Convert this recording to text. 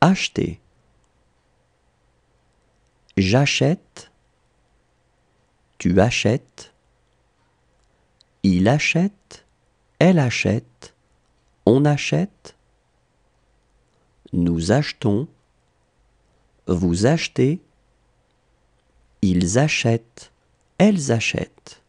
acheter. J'achète. Tu achètes. Il achète. Elle achète. On achète. Nous achetons. Vous achetez. Ils achètent. Elles achètent.